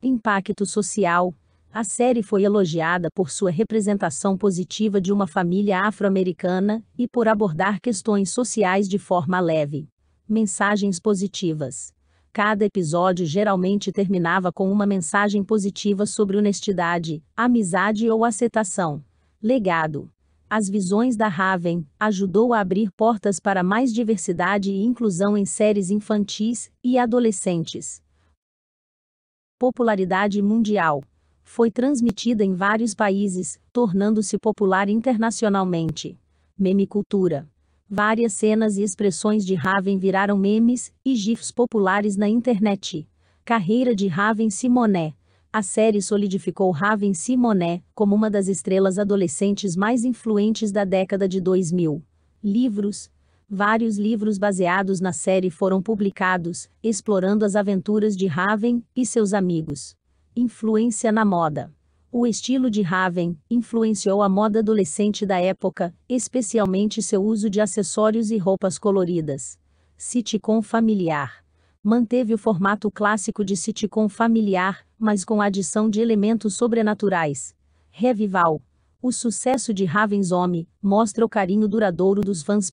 Impacto social. A série foi elogiada por sua representação positiva de uma família afro-americana e por abordar questões sociais de forma leve. Mensagens positivas. Cada episódio geralmente terminava com uma mensagem positiva sobre honestidade, amizade ou aceitação. Legado. As visões da Raven ajudou a abrir portas para mais diversidade e inclusão em séries infantis e adolescentes popularidade mundial. Foi transmitida em vários países, tornando-se popular internacionalmente. Meme cultura. Várias cenas e expressões de Raven viraram memes e gifs populares na internet. Carreira de Raven Simonet. A série solidificou Raven Simonet como uma das estrelas adolescentes mais influentes da década de 2000. Livros, Vários livros baseados na série foram publicados, explorando as aventuras de Raven e seus amigos. Influência na moda. O estilo de Raven influenciou a moda adolescente da época, especialmente seu uso de acessórios e roupas coloridas. Sitcom familiar. Manteve o formato clássico de sitcom familiar, mas com a adição de elementos sobrenaturais. Revival. O sucesso de Raven's Home mostra o carinho duradouro dos fãs